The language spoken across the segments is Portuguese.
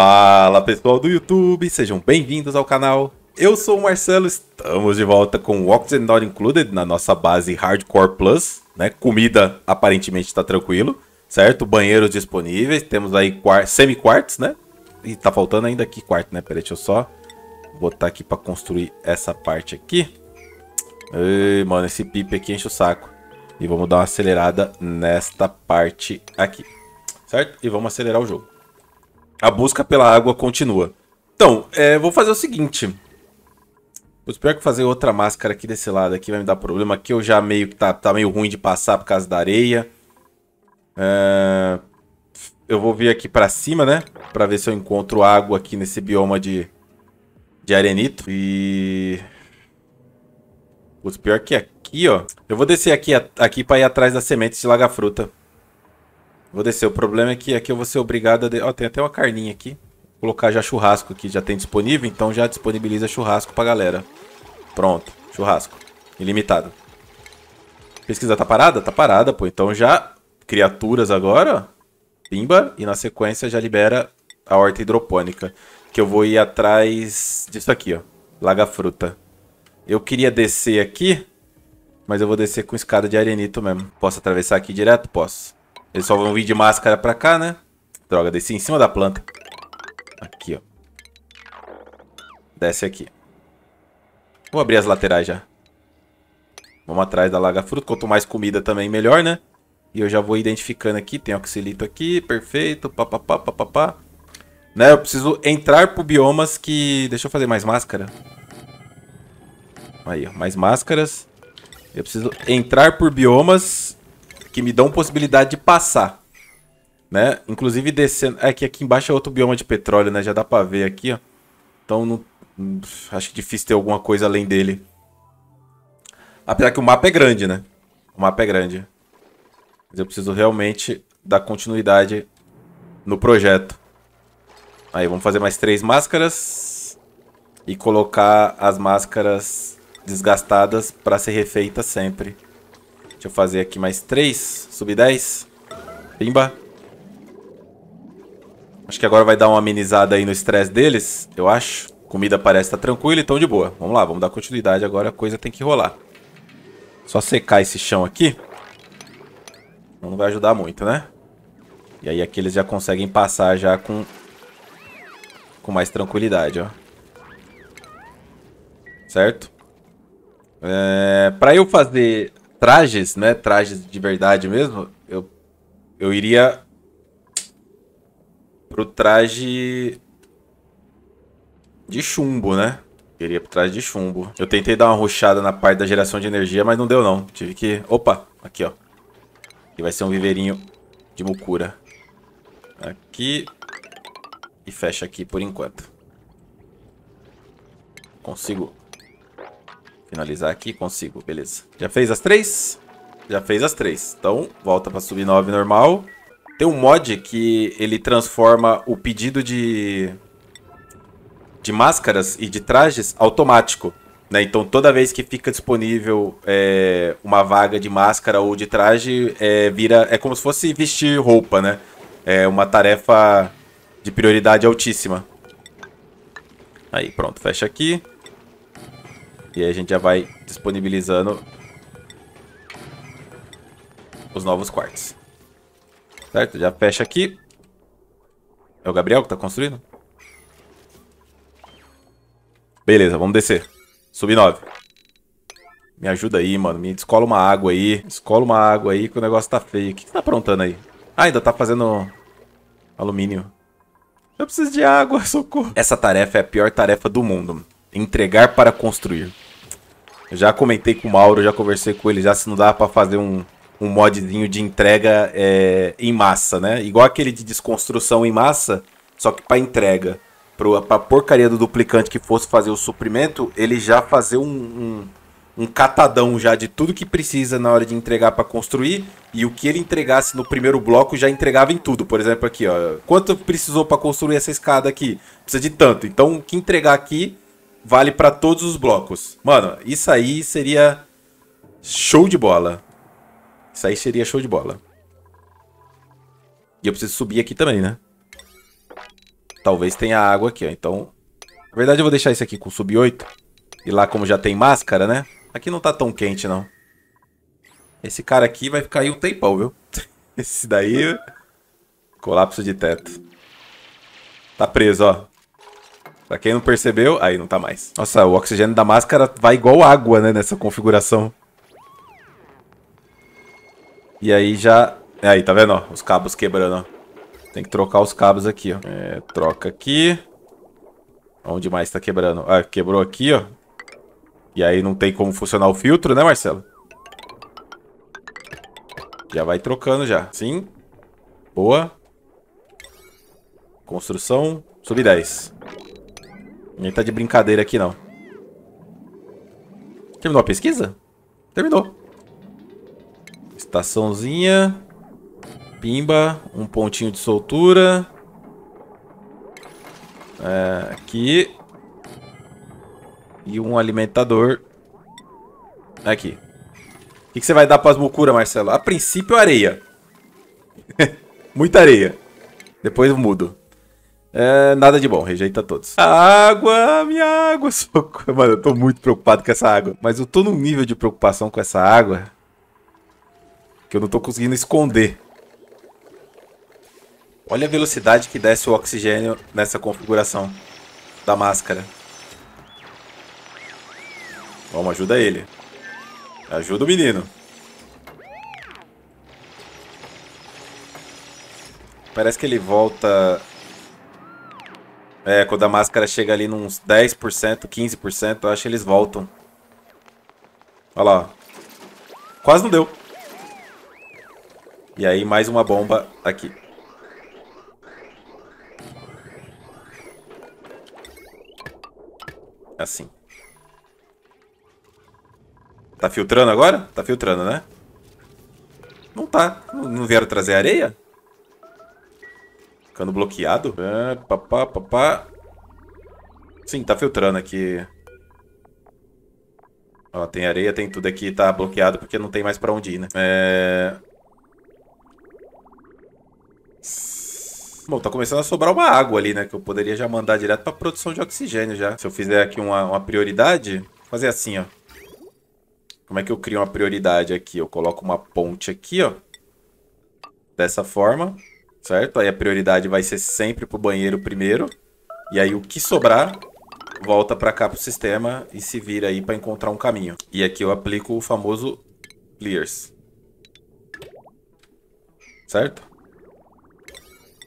Fala pessoal do YouTube, sejam bem-vindos ao canal. Eu sou o Marcelo, estamos de volta com o and Not Included na nossa base Hardcore Plus, né? Comida aparentemente está tranquilo, certo? Banheiros disponíveis, temos aí semi-quartos, né? E tá faltando ainda aqui quarto, né? Peraí, deixa eu só botar aqui para construir essa parte aqui. Ei, mano, esse pipe aqui enche o saco. E vamos dar uma acelerada nesta parte aqui, certo? E vamos acelerar o jogo. A busca pela água continua. Então, é, vou fazer o seguinte. O pior que fazer outra máscara aqui desse lado aqui vai me dar problema. Aqui eu já meio que tá, tá meio ruim de passar por causa da areia. É... Eu vou vir aqui pra cima, né? Pra ver se eu encontro água aqui nesse bioma de, de arenito. E... o pior que aqui, ó. Eu vou descer aqui, aqui pra ir atrás das sementes de laga-fruta. Vou descer. O problema é que aqui eu vou ser obrigado a... De... Ó, tem até uma carninha aqui. Vou colocar já churrasco aqui. Já tem disponível, então já disponibiliza churrasco pra galera. Pronto. Churrasco. Ilimitado. Pesquisa tá parada? Tá parada, pô. Então já... Criaturas agora. Pimba. E na sequência já libera a horta hidropônica. Que eu vou ir atrás disso aqui, ó. Laga fruta. Eu queria descer aqui, mas eu vou descer com escada de arenito mesmo. Posso atravessar aqui direto? Posso. Eles só vão vir de máscara pra cá, né? Droga, desci em cima da planta. Aqui, ó. Desce aqui. Vou abrir as laterais já. Vamos atrás da laga fruta. Quanto mais comida também, melhor, né? E eu já vou identificando aqui. Tem oxilito aqui, perfeito. Papapá, papapá. Né, eu preciso entrar pro biomas que... Deixa eu fazer mais máscara. Aí, ó. Mais máscaras. Eu preciso entrar por biomas que me dão possibilidade de passar. Né? Inclusive descendo. É que aqui embaixo é outro bioma de petróleo, né? Já dá pra ver aqui, ó. Então não... acho difícil ter alguma coisa além dele. Apesar que o mapa é grande, né? O mapa é grande. Mas eu preciso realmente dar continuidade no projeto. Aí, vamos fazer mais três máscaras. E colocar as máscaras desgastadas para ser refeitas sempre. Deixa eu fazer aqui mais três. Subir dez. Pimba. Acho que agora vai dar uma amenizada aí no estresse deles, eu acho. Comida parece estar tá tranquila, então de boa. Vamos lá, vamos dar continuidade agora, a coisa tem que rolar. Só secar esse chão aqui. Não vai ajudar muito, né? E aí aqui eles já conseguem passar já com... Com mais tranquilidade, ó. Certo? É, pra eu fazer trajes, né? Trajes de verdade mesmo, eu, eu iria pro traje de chumbo, né? Iria pro traje de chumbo. Eu tentei dar uma ruxada na parte da geração de energia, mas não deu não. Tive que... Opa! Aqui, ó. Aqui vai ser um viveirinho de mucura. Aqui. E fecha aqui por enquanto. Consigo Finalizar aqui, consigo, beleza. Já fez as três? Já fez as três. Então, volta pra sub-9 normal. Tem um mod que ele transforma o pedido de... De máscaras e de trajes automático. Né? Então, toda vez que fica disponível é, uma vaga de máscara ou de traje, é, vira, é como se fosse vestir roupa, né? É uma tarefa de prioridade altíssima. Aí, pronto, fecha aqui. E aí a gente já vai disponibilizando os novos quartos. Certo? Já fecha aqui. É o Gabriel que tá construindo? Beleza, vamos descer. Sub 9. Me ajuda aí, mano. Me descola uma água aí. Descola uma água aí que o negócio tá feio. O que você tá aprontando aí? Ah, ainda tá fazendo alumínio. Eu preciso de água, socorro. Essa tarefa é a pior tarefa do mundo. Entregar para construir. Já comentei com o Mauro, já conversei com ele, já se não dá para fazer um, um modzinho de entrega é, em massa, né? Igual aquele de desconstrução em massa, só que para entrega. Pro, pra porcaria do duplicante que fosse fazer o suprimento, ele já fazer um, um, um catadão já de tudo que precisa na hora de entregar para construir. E o que ele entregasse no primeiro bloco já entregava em tudo. Por exemplo, aqui, ó. Quanto precisou para construir essa escada aqui? Precisa de tanto. Então, o que entregar aqui vale para todos os blocos. Mano, isso aí seria show de bola. Isso aí seria show de bola. E eu preciso subir aqui também, né? Talvez tenha água aqui, ó. Então, na verdade eu vou deixar isso aqui com sub 8. E lá como já tem máscara, né? Aqui não tá tão quente, não. Esse cara aqui vai ficar aí um tempão, viu? Esse daí... Colapso de teto. Tá preso, ó. Pra quem não percebeu, aí não tá mais. Nossa, o oxigênio da máscara vai igual água, né, nessa configuração. E aí já... Aí, tá vendo, ó? Os cabos quebrando, ó. Tem que trocar os cabos aqui, ó. É, troca aqui. Onde mais tá quebrando? Ah, quebrou aqui, ó. E aí não tem como funcionar o filtro, né, Marcelo? Já vai trocando já. Sim. Boa. Construção. Sub 10. Ninguém tá de brincadeira aqui, não. Terminou a pesquisa? Terminou. Estaçãozinha. Pimba. Um pontinho de soltura. É, aqui. E um alimentador. Aqui. O que, você vai dar para as mucuras, Marcelo? A princípio, areia. Muita areia. Depois eu mudo. É, nada de bom, rejeita todos. A água, minha água, socorro. Mano, eu tô muito preocupado com essa água. Mas eu tô num nível de preocupação com essa água que eu não tô conseguindo esconder. Olha a velocidade que desce o oxigênio nessa configuração da máscara. Vamos, ajuda ele. Ajuda o menino. Parece que ele volta é, quando a máscara chega ali nos 10%, 15%, eu acho que eles voltam. Olha lá. Quase não deu. E aí, mais uma bomba aqui. Assim. Tá filtrando agora? Tá filtrando, né? Não tá. Não vieram trazer areia? Ficando bloqueado? É, Sim, tá filtrando aqui. Ó, tem areia, tem tudo aqui. Tá bloqueado porque não tem mais pra onde ir, né? É... Bom, tá começando a sobrar uma água ali, né? Que eu poderia já mandar direto pra produção de oxigênio já. Se eu fizer aqui uma, uma prioridade, fazer assim, ó. Como é que eu crio uma prioridade aqui? Eu coloco uma ponte aqui, ó. Dessa forma certo? Aí a prioridade vai ser sempre pro banheiro primeiro. E aí o que sobrar volta para cá pro sistema e se vira aí para encontrar um caminho. E aqui eu aplico o famoso clears. Certo?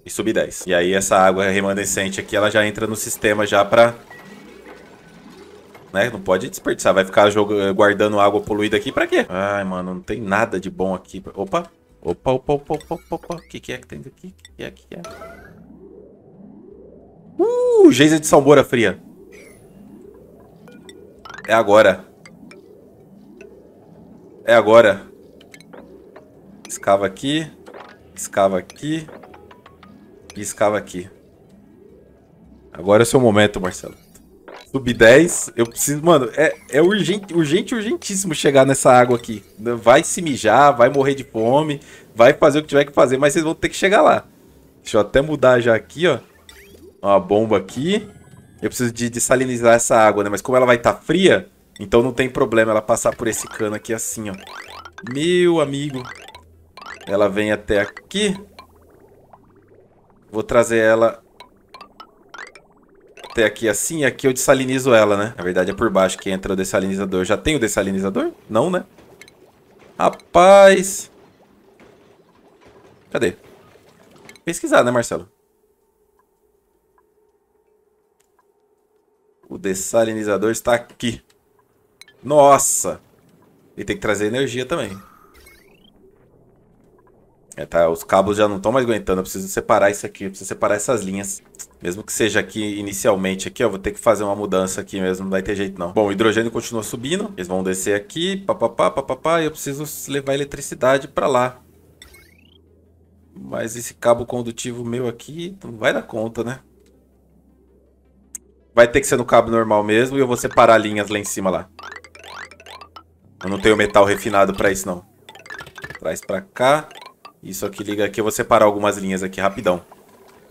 E sub 10. E aí essa água remanescente aqui, ela já entra no sistema já para né? Não pode desperdiçar, vai ficar jogando, guardando água poluída aqui pra quê? Ai, mano, não tem nada de bom aqui. Opa, Opa, opa, opa, opa, opa, opa. O que, que é que tem aqui? O que, que é que é? Uh, Geisa de Salmoura Fria. É agora. É agora. Escava aqui. Escava aqui. E escava aqui. Agora é o seu momento, Marcelo. Sub-10, eu preciso. Mano, é, é urgente, urgente, urgentíssimo chegar nessa água aqui. Vai se mijar, vai morrer de fome, vai fazer o que tiver que fazer, mas vocês vão ter que chegar lá. Deixa eu até mudar já aqui, ó. Uma bomba aqui. Eu preciso de dessalinizar essa água, né? Mas como ela vai estar tá fria, então não tem problema ela passar por esse cano aqui assim, ó. Meu amigo. Ela vem até aqui. Vou trazer ela até aqui assim, aqui eu dessalinizo ela, né? Na verdade é por baixo que entra o dessalinizador. Já tem o dessalinizador? Não, né? Rapaz... Cadê? Pesquisar, né, Marcelo? O dessalinizador está aqui. Nossa! E tem que trazer energia também. É, tá, os cabos já não estão mais aguentando. Eu preciso separar isso aqui. Eu preciso separar essas linhas. Mesmo que seja aqui inicialmente aqui, ó, vou ter que fazer uma mudança aqui mesmo, não vai ter jeito não. Bom, o hidrogênio continua subindo, eles vão descer aqui, papapá, papapá, e eu preciso levar eletricidade para lá. Mas esse cabo condutivo meu aqui não vai dar conta, né? Vai ter que ser no cabo normal mesmo e eu vou separar linhas lá em cima lá. Eu não tenho metal refinado para isso não. Traz para cá. Isso aqui liga aqui, eu vou separar algumas linhas aqui rapidão.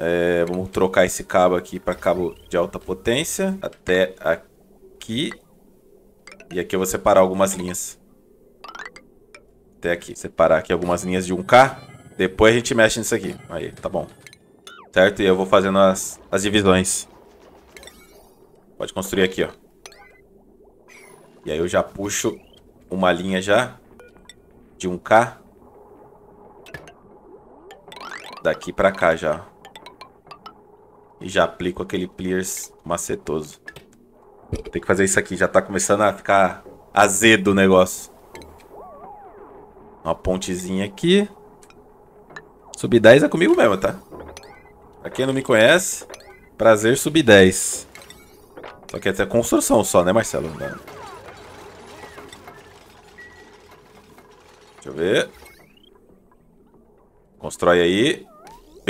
É, vamos trocar esse cabo aqui para cabo de alta potência até aqui. E aqui eu vou separar algumas linhas. Até aqui. Separar aqui algumas linhas de 1K. Depois a gente mexe nisso aqui. Aí, tá bom. Certo? E eu vou fazendo as, as divisões. Pode construir aqui, ó. E aí eu já puxo uma linha já. De 1K. Daqui pra cá já, e já aplico aquele pliers macetoso. Tem que fazer isso aqui, já tá começando a ficar azedo o negócio. Uma pontezinha aqui. Sub 10 é comigo mesmo, tá? Pra quem não me conhece, prazer sub 10. Só que até construção só, né, Marcelo? Não. Né? Deixa eu ver. Constrói aí.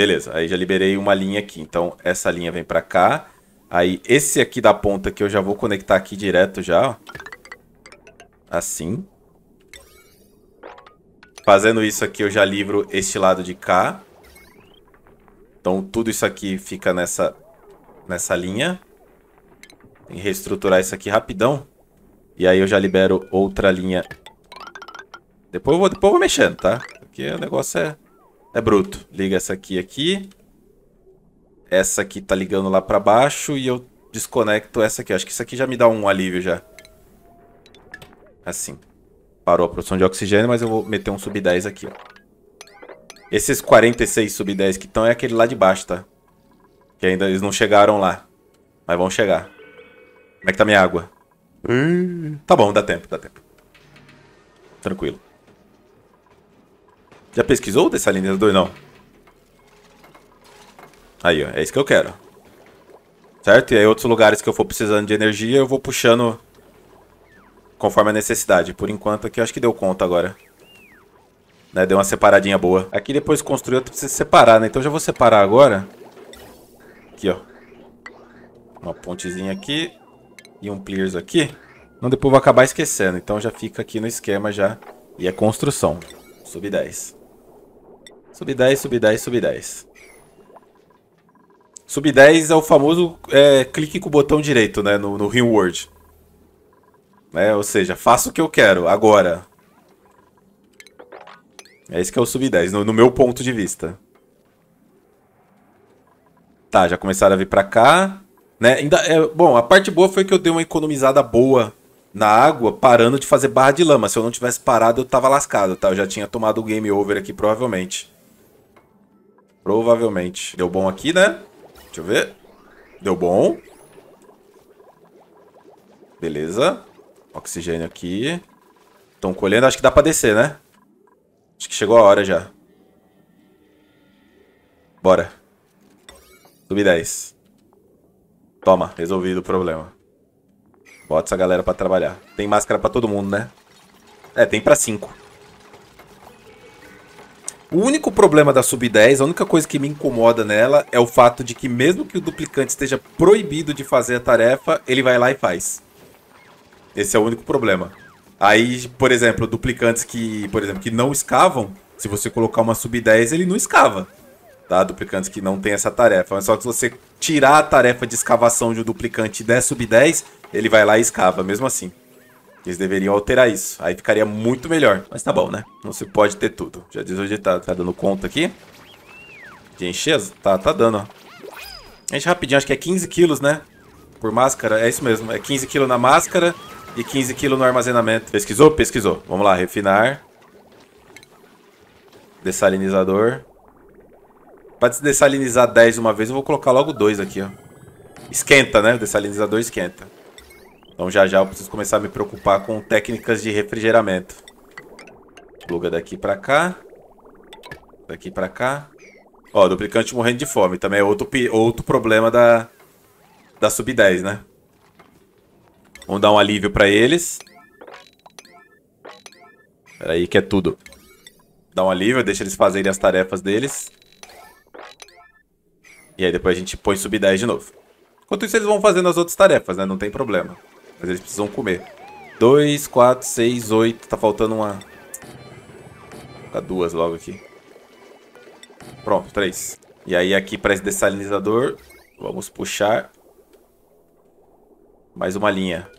Beleza, aí já liberei uma linha aqui. Então, essa linha vem pra cá. Aí, esse aqui da ponta que eu já vou conectar aqui direto já, ó. Assim. Fazendo isso aqui, eu já livro este lado de cá. Então, tudo isso aqui fica nessa, nessa linha. Tem que reestruturar isso aqui rapidão. E aí eu já libero outra linha. Depois eu vou, depois eu vou mexendo, tá? Porque o negócio é é bruto. Liga essa aqui aqui. Essa aqui tá ligando lá pra baixo e eu desconecto essa aqui. Acho que isso aqui já me dá um alívio já. Assim. Parou a produção de oxigênio, mas eu vou meter um sub-10 aqui, ó. Esses 46 sub-10 que estão é aquele lá de baixo, tá? Que ainda eles não chegaram lá. Mas vão chegar. Como é que tá minha água? Hum. Tá bom, dá tempo, dá tempo. Tranquilo. Já pesquisou o dessalinizador? Não. Aí, ó. É isso que eu quero. Certo? E aí outros lugares que eu for precisando de energia, eu vou puxando conforme a necessidade. Por enquanto aqui eu acho que deu conta agora. Né? Deu uma separadinha boa. Aqui depois construir eu preciso separar, né? Então já vou separar agora. Aqui, ó. Uma pontezinha aqui. E um pliers aqui. Não depois eu vou acabar esquecendo. Então já fica aqui no esquema já. E é construção. Sub 10. Sub 10, sub 10, sub 10. Sub 10 é o famoso é, clique com o botão direito, né? No, no reward. É, ou seja, faço o que eu quero, agora. É esse que é o sub 10, no, no meu ponto de vista. Tá, já começaram a vir pra cá. Né? Ainda, é, bom, a parte boa foi que eu dei uma economizada boa na água, parando de fazer barra de lama. Se eu não tivesse parado, eu tava lascado, tá? Eu já tinha tomado o game over aqui, provavelmente. Provavelmente. Deu bom aqui, né? Deixa eu ver. Deu bom. Beleza. Oxigênio aqui. Estão colhendo. Acho que dá pra descer, né? Acho que chegou a hora já. Bora. Sub 10. Toma, resolvido o problema. Bota essa galera pra trabalhar. Tem máscara pra todo mundo, né? É, tem pra 5. O único problema da Sub-10, a única coisa que me incomoda nela é o fato de que mesmo que o duplicante esteja proibido de fazer a tarefa, ele vai lá e faz. Esse é o único problema. Aí, por exemplo, duplicantes que, por exemplo, que não escavam, se você colocar uma Sub-10, ele não escava. Tá? Duplicantes que não tem essa tarefa. Mas só que se você tirar a tarefa de escavação de um duplicante e der Sub-10, ele vai lá e escava, mesmo assim. Eles deveriam alterar isso. Aí ficaria muito melhor. Mas tá bom, né? Não se pode ter tudo. Já diz onde tá. Tá dando conta aqui. De encher? Tá, tá dando, ó. Enche rapidinho. Acho que é 15 quilos, né? Por máscara. É isso mesmo. É 15 quilos na máscara e 15 quilos no armazenamento. Pesquisou? Pesquisou. Vamos lá. Refinar. Dessalinizador. Pra dessalinizar 10 uma vez, eu vou colocar logo 2 aqui, ó. Esquenta, né? O dessalinizador esquenta. Então já já eu preciso começar a me preocupar com técnicas de refrigeramento. Pluga daqui pra cá. Daqui pra cá. Ó, duplicante morrendo de fome. Também é outro, outro problema da, da sub-10, né? Vamos dar um alívio pra eles. Pera aí que é tudo. Dá um alívio, deixa eles fazerem as tarefas deles. E aí depois a gente põe sub-10 de novo. Enquanto isso, eles vão fazendo as outras tarefas, né? Não tem problema. Mas eles precisam comer. 2, 4, 6, 8. Tá faltando uma. Tá duas logo aqui. Pronto, três. E aí aqui para esse dessalinizador, vamos puxar mais uma linha.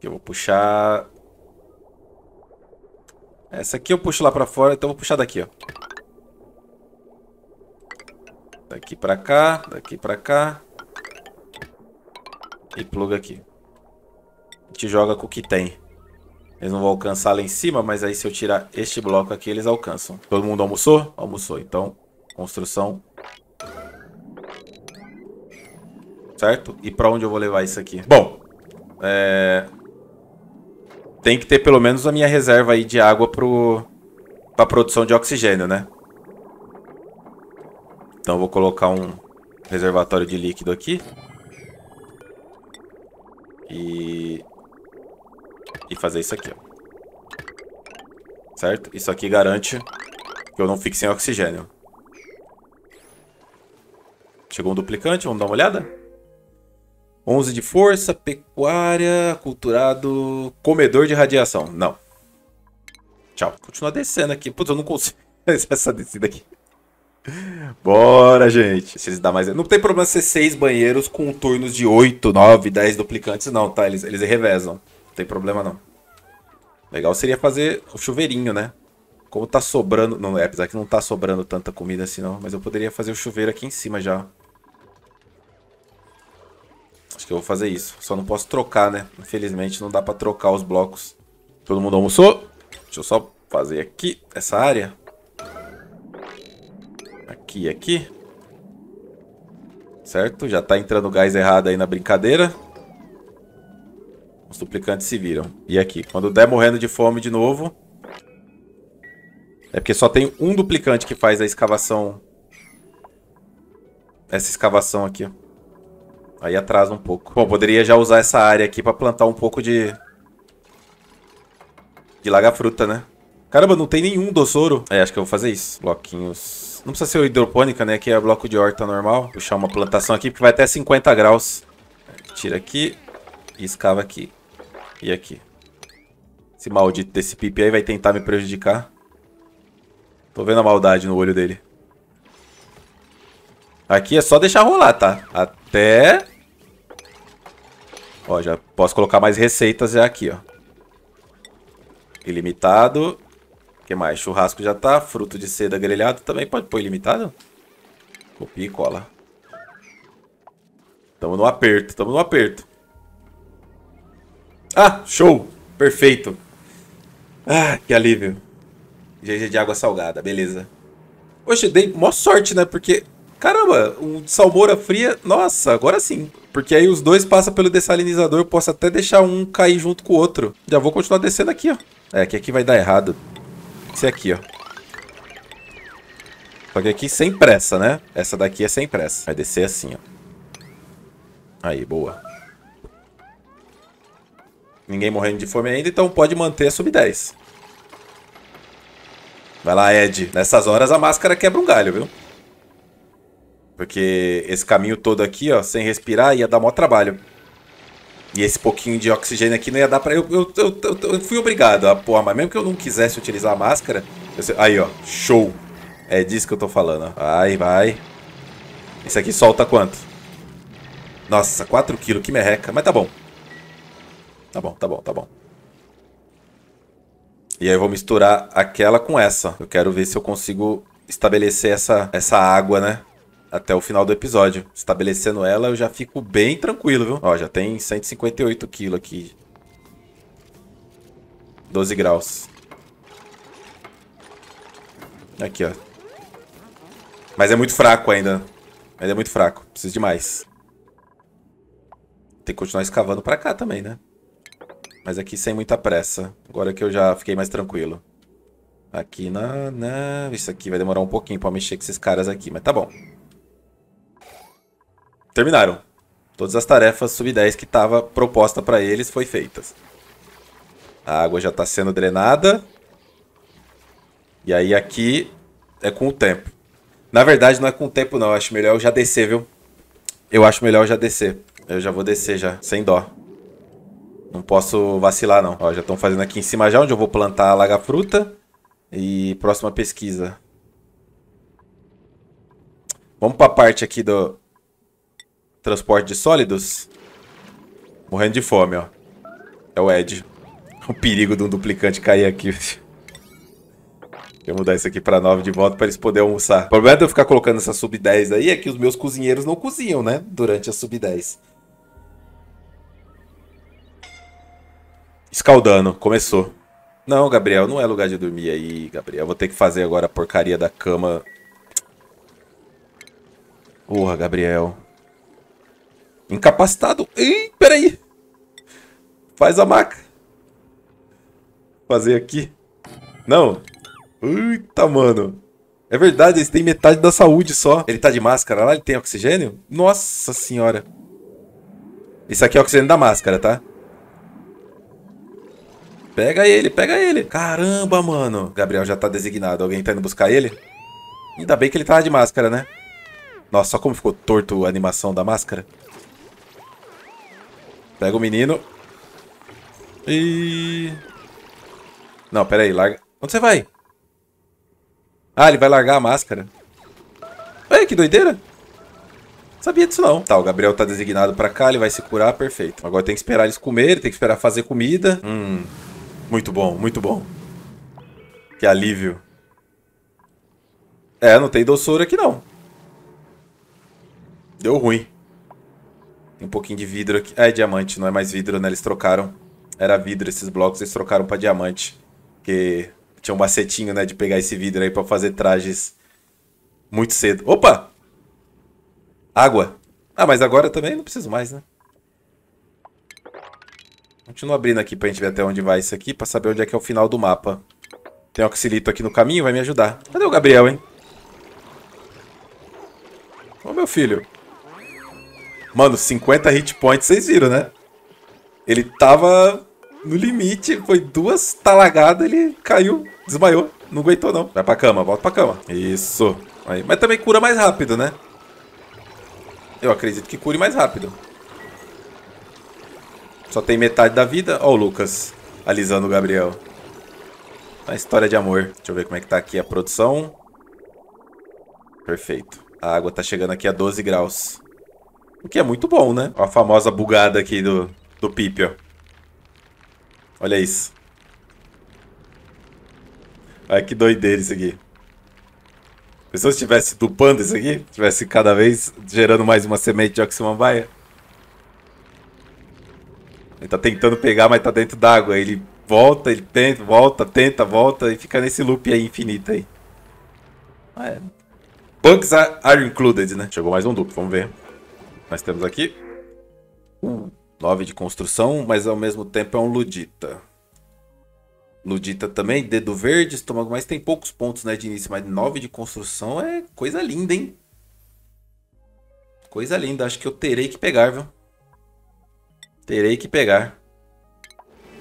Que eu vou puxar essa aqui eu puxo lá para fora, então eu vou puxar daqui, ó. Daqui para cá, daqui para cá. E pluga aqui te joga com o que tem. Eles não vão alcançar lá em cima, mas aí se eu tirar este bloco aqui, eles alcançam. Todo mundo almoçou? Almoçou. Então, construção. Certo? E pra onde eu vou levar isso aqui? Bom, é... Tem que ter pelo menos a minha reserva aí de água pro... pra produção de oxigênio, né? Então vou colocar um reservatório de líquido aqui. E e fazer isso aqui, ó. Certo? Isso aqui garante que eu não fique sem oxigênio. Chegou um duplicante, vamos dar uma olhada? 11 de força, pecuária, culturado, comedor de radiação. Não. Tchau. Continua descendo aqui. Putz, eu não consigo essa descida aqui. Bora, gente. Se eles dá mais. Não tem problema ser seis banheiros com turnos de 8, 9, 10 duplicantes, não, tá? Eles, eles revezam tem problema não. Legal seria fazer o chuveirinho, né? Como tá sobrando... Não, é, apesar que não tá sobrando tanta comida assim não. Mas eu poderia fazer o chuveiro aqui em cima já. Acho que eu vou fazer isso. Só não posso trocar, né? Infelizmente não dá pra trocar os blocos. Todo mundo almoçou? Deixa eu só fazer aqui essa área. Aqui e aqui. Certo? Já tá entrando gás errado aí na brincadeira. Os duplicantes se viram. E aqui, quando der morrendo de fome de novo... É porque só tem um duplicante que faz a escavação... Essa escavação aqui, Aí atrasa um pouco. Bom, poderia já usar essa área aqui pra plantar um pouco de... De laga-fruta, né? Caramba, não tem nenhum doçouro. É, acho que eu vou fazer isso. Bloquinhos... Não precisa ser hidropônica, né? Que é bloco de horta normal. Puxar uma plantação aqui, porque vai até 50 graus. Tira aqui e escava aqui. E aqui. Esse maldito desse pipi aí vai tentar me prejudicar. Tô vendo a maldade no olho dele. Aqui é só deixar rolar, tá? Até... Ó, já posso colocar mais receitas já aqui, ó. Ilimitado. O que mais? Churrasco já tá. Fruto de seda grelhado também pode pôr ilimitado. Copia e cola. Tamo no aperto, tamo no aperto. Ah, show! Perfeito! Ah, que alívio. GG de água salgada, beleza. Poxa, dei mó sorte, né? Porque, caramba, o salmoura fria, nossa, agora sim. Porque aí os dois passam pelo dessalinizador, eu posso até deixar um cair junto com o outro. Já vou continuar descendo aqui, ó. É, que aqui vai dar errado. Esse aqui, ó. Só que aqui sem pressa, né? Essa daqui é sem pressa. Vai descer assim, ó. Aí, boa. Ninguém morrendo de fome ainda, então pode manter a sub-10. Vai lá, Ed. Nessas horas a máscara quebra um galho, viu? Porque esse caminho todo aqui, ó, sem respirar, ia dar maior trabalho. E esse pouquinho de oxigênio aqui não ia dar pra... Eu, eu, eu, eu fui obrigado a pôr, mas mesmo que eu não quisesse utilizar a máscara... Sei... Aí, ó. Show. É disso que eu tô falando. Vai, vai. Esse aqui solta quanto? Nossa, 4kg, que merreca. Mas tá bom. Tá bom, tá bom, tá bom. E aí eu vou misturar aquela com essa. Eu quero ver se eu consigo estabelecer essa, essa água, né? Até o final do episódio. Estabelecendo ela, eu já fico bem tranquilo, viu? Ó, já tem 158 quilos aqui. 12 graus. Aqui, ó. Mas é muito fraco ainda. Ainda é muito fraco. Preciso de mais. Tem que continuar escavando pra cá também, né? Mas aqui sem muita pressa. Agora que eu já fiquei mais tranquilo. Aqui na, na... Isso aqui vai demorar um pouquinho pra mexer com esses caras aqui, mas tá bom. Terminaram. Todas as tarefas sub-10 que estava proposta pra eles foi feitas. A água já tá sendo drenada. E aí aqui é com o tempo. Na verdade, não é com o tempo, não. Eu acho melhor eu já descer, viu? Eu acho melhor eu já descer. Eu já vou descer já, sem dó. Não posso vacilar, não. Ó, já estão fazendo aqui em cima já, onde eu vou plantar a laga-fruta. E próxima pesquisa. Vamos para a parte aqui do transporte de sólidos. Morrendo de fome, ó. É o Ed. O perigo de um duplicante cair aqui. Deixa eu mudar isso aqui para 9 de volta para eles poderem almoçar. O problema de eu ficar colocando essa sub-10 aí é que os meus cozinheiros não cozinham, né? Durante a sub-10. Escaldando, começou. Não, Gabriel, não é lugar de dormir aí, Gabriel. Vou ter que fazer agora a porcaria da cama. Porra, Gabriel. Incapacitado. Ih, peraí. Faz a maca. Fazer aqui. Não. Eita, mano. É verdade, eles têm metade da saúde só. Ele tá de máscara lá, ele tem oxigênio? Nossa senhora. Isso aqui é oxigênio da máscara, tá? Pega ele, pega ele. Caramba, mano. Gabriel já tá designado. Alguém tá indo buscar ele? Ainda bem que ele tava de máscara, né? Nossa, só como ficou torto a animação da máscara. Pega o menino. E... Não, pera aí, larga. Onde você vai? Ah, ele vai largar a máscara. Olha que doideira. Sabia disso não. Tá, o Gabriel tá designado pra cá, ele vai se curar, perfeito. Agora tem que esperar eles comerem, tem que esperar fazer comida. Hum, muito bom, muito bom. Que alívio. É, não tem doçura aqui não. Deu ruim. Tem um pouquinho de vidro aqui. É, diamante, não é mais vidro, né? Eles trocaram. Era vidro esses blocos, eles trocaram pra diamante. Porque tinha um macetinho, né, de pegar esse vidro aí pra fazer trajes muito cedo. Opa! Água. Ah, mas agora também não preciso mais, né? Continua abrindo aqui pra gente ver até onde vai isso aqui, pra saber onde é que é o final do mapa. Tem um oxilito aqui no caminho, vai me ajudar. Cadê o Gabriel, hein? Ô, meu filho. Mano, 50 hit points, vocês viram, né? Ele tava no limite, foi duas talagadas, ele caiu, desmaiou. Não aguentou, não. Vai pra cama, volta pra cama. Isso. Aí. Mas também cura mais rápido, né? Eu acredito que cure mais rápido. Só tem metade da vida. Ó o Lucas alisando o Gabriel. Uma história de amor. Deixa eu ver como é que tá aqui a produção. Perfeito. A água tá chegando aqui a 12 graus. O que é muito bom, né? Ó a famosa bugada aqui do, do Pipe, ó. Olha isso. Olha que doideira isso aqui. Se eu estivesse dupando isso aqui, estivesse cada vez gerando mais uma semente de oximambaia, ele tá tentando pegar, mas tá dentro d'água. Ele volta, ele tenta, volta, tenta, volta e fica nesse loop aí infinito aí. Ah, é. Bugs are included, né? Chegou mais um duplo, vamos ver. Nós temos aqui. 9 de construção, mas ao mesmo tempo é um Ludita. Ludita também, dedo verde, estômago, mas tem poucos pontos né, de início, mas 9 de construção é coisa linda, hein? Coisa linda, acho que eu terei que pegar, viu? Terei que pegar.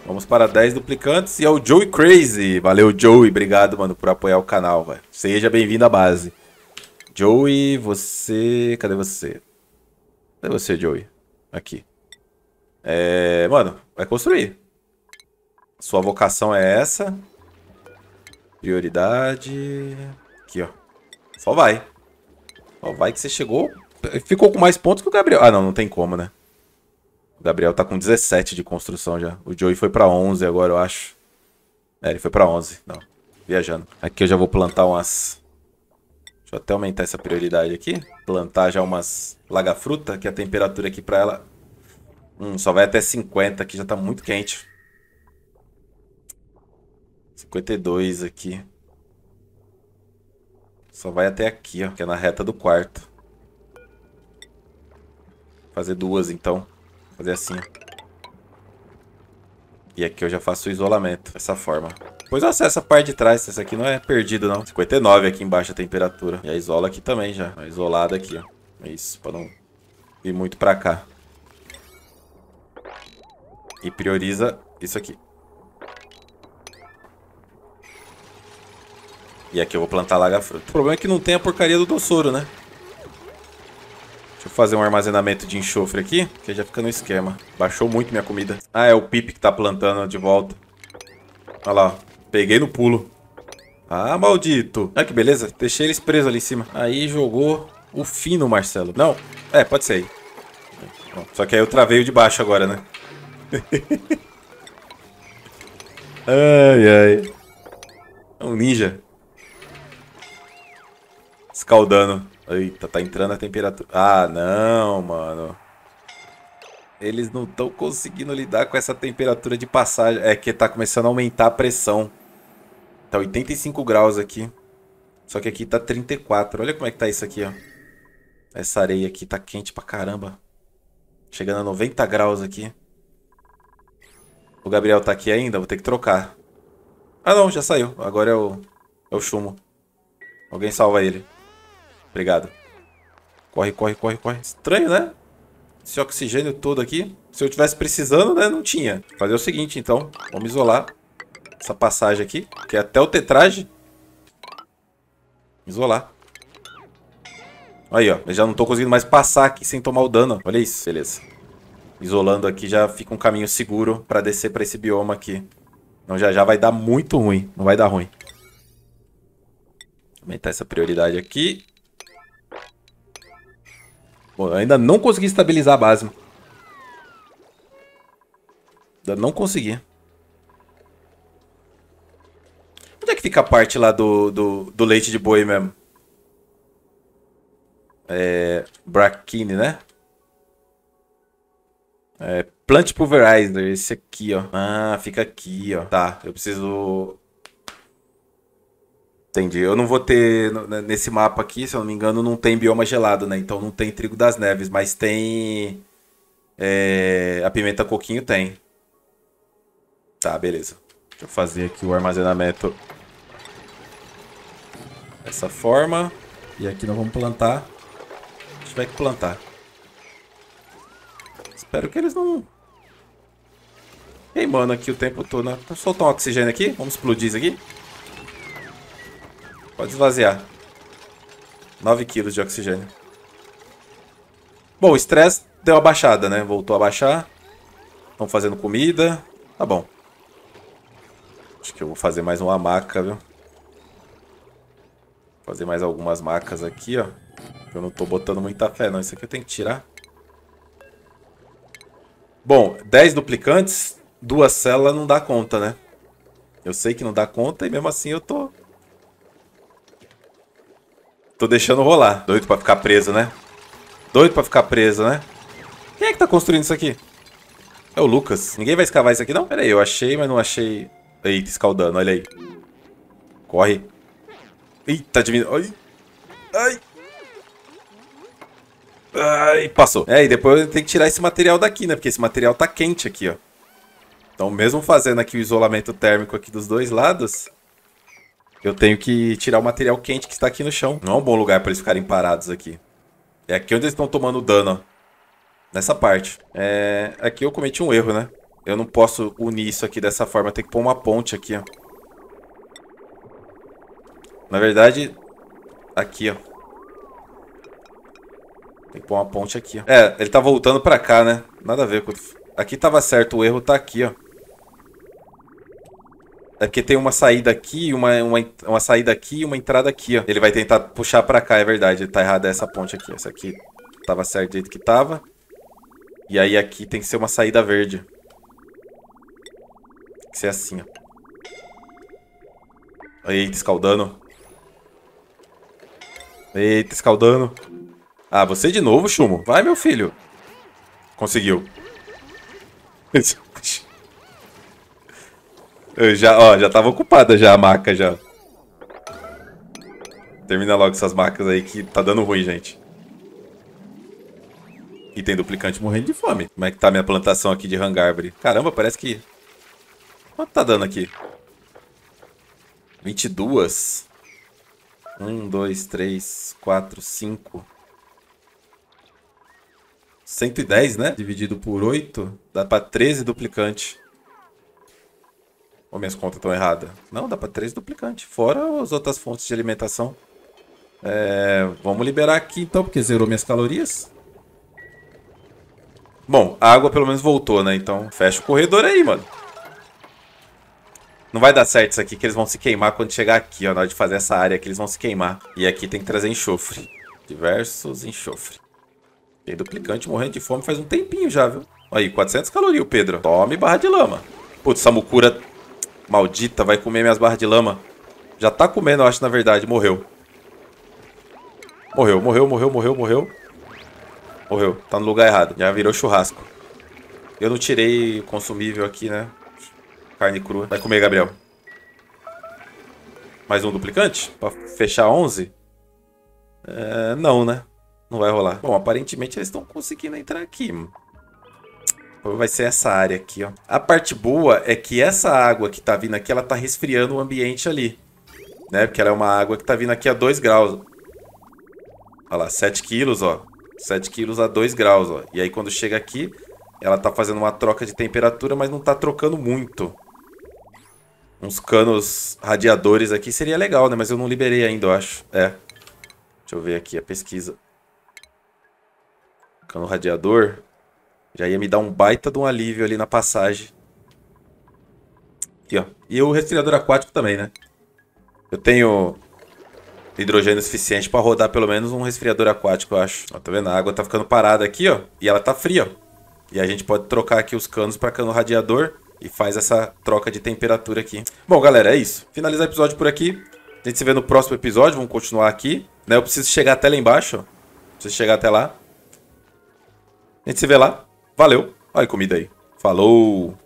Vamos para 10 duplicantes e é o Joey Crazy. Valeu, Joey. Obrigado, mano, por apoiar o canal, velho. Seja bem-vindo à base. Joey, você... Cadê você? Cadê você, Joey? Aqui. É... Mano, vai construir. Sua vocação é essa. Prioridade... Aqui, ó. Só vai. Só vai que você chegou... Ficou com mais pontos que o Gabriel. Ah, não. Não tem como, né? O Gabriel tá com 17 de construção já. O Joey foi pra 11 agora, eu acho. É, ele foi pra 11. Não, viajando. Aqui eu já vou plantar umas... Deixa eu até aumentar essa prioridade aqui. Plantar já umas lagafruta, que a temperatura aqui pra ela... Hum, só vai até 50, aqui já tá muito quente. 52 aqui. Só vai até aqui, ó, que é na reta do quarto. Fazer duas, então. Fazer assim. E aqui eu já faço o isolamento, dessa forma. Depois eu acesso a parte de trás, essa aqui não é perdido não. 59 aqui embaixo a temperatura. E a isola aqui também já, isolada aqui, ó. É isso, pra não ir muito pra cá. E prioriza isso aqui. E aqui eu vou plantar laga fruta. O problema é que não tem a porcaria do doçouro, né? fazer um armazenamento de enxofre aqui, que já fica no esquema. Baixou muito minha comida. Ah, é o pip que tá plantando de volta. Olha lá, peguei no pulo. Ah, maldito. Olha ah, que beleza. Deixei eles presos ali em cima. Aí jogou o fim no Marcelo. Não, é, pode ser aí. Só que aí eu travei o de baixo agora, né? ai, ai. É um ninja. Escaldando. Eita, tá entrando a temperatura. Ah, não, mano. Eles não estão conseguindo lidar com essa temperatura de passagem. É que tá começando a aumentar a pressão. Tá 85 graus aqui. Só que aqui tá 34. Olha como é que tá isso aqui, ó. Essa areia aqui tá quente pra caramba. Chegando a 90 graus aqui. O Gabriel tá aqui ainda? Vou ter que trocar. Ah, não. Já saiu. Agora é o, é o chumo Alguém salva ele. Obrigado. Corre, corre, corre, corre. Estranho, né? Esse oxigênio todo aqui. Se eu tivesse precisando, né? Não tinha. Fazer o seguinte, então. Vamos isolar essa passagem aqui. Que é até o tetraje. Isolar. Aí, ó. Eu já não tô conseguindo mais passar aqui sem tomar o dano. Olha isso. Beleza. Isolando aqui já fica um caminho seguro pra descer pra esse bioma aqui. Não, já já vai dar muito ruim. Não vai dar ruim. Aumentar essa prioridade aqui. Bom, ainda não consegui estabilizar a base. Ainda não consegui. Onde é que fica a parte lá do, do, do leite de boi mesmo? É... Braquine, né? É, Plant Pulverizer, esse aqui, ó. Ah, fica aqui, ó. Tá, eu preciso Entendi. Eu não vou ter. Nesse mapa aqui, se eu não me engano, não tem bioma gelado, né? Então não tem trigo das neves, mas tem. É, a pimenta coquinho tem. Tá, beleza. Deixa eu fazer aqui o armazenamento dessa forma. E aqui nós vamos plantar. A gente vai plantar. Espero que eles não... Queimando aqui o tempo todo, né? Vamos soltar um oxigênio aqui. Vamos explodir isso aqui. Pode esvaziar. 9 quilos de oxigênio. Bom, o estresse deu a baixada, né? Voltou a baixar. Estão fazendo comida. Tá bom. Acho que eu vou fazer mais uma maca, viu? Fazer mais algumas macas aqui, ó. Eu não tô botando muita fé, não. Isso aqui eu tenho que tirar. Bom, 10 duplicantes, duas células não dá conta, né? Eu sei que não dá conta e mesmo assim eu tô Tô deixando rolar. Doido pra ficar preso, né? Doido pra ficar preso, né? Quem é que tá construindo isso aqui? É o Lucas. Ninguém vai escavar isso aqui, não? Pera aí, eu achei, mas não achei... Eita, escaldando, olha aí. Corre. Eita, diminuindo. Ai. Ai. Ai, passou. É, e depois eu tenho que tirar esse material daqui, né? Porque esse material tá quente aqui, ó. Então, mesmo fazendo aqui o isolamento térmico aqui dos dois lados, eu tenho que tirar o material quente que está aqui no chão. Não é um bom lugar para eles ficarem parados aqui. É aqui onde eles estão tomando dano, ó. Nessa parte. É... Aqui eu cometi um erro, né? Eu não posso unir isso aqui dessa forma. Tem que pôr uma ponte aqui, ó. Na verdade, aqui, ó. Tem que pôr uma ponte aqui, ó. É, ele tá voltando pra cá, né? Nada a ver com... Aqui tava certo, o erro tá aqui, ó. É porque tem uma saída aqui, uma, uma, uma saída aqui e uma entrada aqui, ó. Ele vai tentar puxar pra cá, é verdade. Tá errada essa ponte aqui. Essa aqui tava certo do jeito que tava. E aí aqui tem que ser uma saída verde. Tem que ser assim, ó. Eita, escaldando. Eita, escaldando. Ah, você de novo, Chumo. Vai, meu filho. Conseguiu. Eu já, ó, já tava ocupada já a maca já. Termina logo essas macas aí que tá dando ruim, gente. E tem duplicante morrendo de fome. Como é que tá a minha plantação aqui de hangárvore? Caramba, parece que... Quanto tá dando aqui? 22. 1, 2, 3, 4, 5... 110, né? Dividido por 8, dá pra 13 duplicante. Ou minhas contas estão erradas? Não, dá para três duplicantes. Fora as outras fontes de alimentação. É, vamos liberar aqui então, porque zerou minhas calorias. Bom, a água pelo menos voltou, né? Então fecha o corredor aí, mano. Não vai dar certo isso aqui, que eles vão se queimar quando chegar aqui, ó. Na hora de fazer essa área aqui, eles vão se queimar. E aqui tem que trazer enxofre. Diversos enxofre. Tem duplicante morrendo de fome faz um tempinho já, viu? Aí, 400 calorias, Pedro. Tome barra de lama. Putz, essa mucura Maldita, vai comer minhas barras de lama. Já tá comendo, eu acho, na verdade. Morreu. Morreu, morreu, morreu, morreu, morreu. Morreu. Tá no lugar errado. Já virou churrasco. Eu não tirei consumível aqui, né? Carne crua. Vai comer, Gabriel. Mais um duplicante? Pra fechar 11? É, não, né? Não vai rolar. Bom, aparentemente eles estão conseguindo entrar aqui vai ser essa área aqui, ó. A parte boa é que essa água que tá vindo aqui, ela tá resfriando o ambiente ali. Né? Porque ela é uma água que tá vindo aqui a 2 graus. Olha lá, 7 quilos, ó. 7 quilos a 2 graus, ó. E aí quando chega aqui, ela tá fazendo uma troca de temperatura, mas não tá trocando muito. Uns canos radiadores aqui seria legal, né? Mas eu não liberei ainda, eu acho. É. Deixa eu ver aqui a pesquisa. Cano radiador. Já ia me dar um baita de um alívio ali na passagem. Aqui, ó. E o resfriador aquático também, né? Eu tenho hidrogênio suficiente para rodar pelo menos um resfriador aquático, eu acho. Ó, tá vendo? A água tá ficando parada aqui, ó. E ela tá fria, ó. E a gente pode trocar aqui os canos para cano radiador e faz essa troca de temperatura aqui. Bom, galera, é isso. Finalizar o episódio por aqui. A gente se vê no próximo episódio. Vamos continuar aqui. Né? Eu preciso chegar até lá embaixo. Ó. Preciso chegar até lá. A gente se vê lá. Valeu. Olha a comida aí. Falou!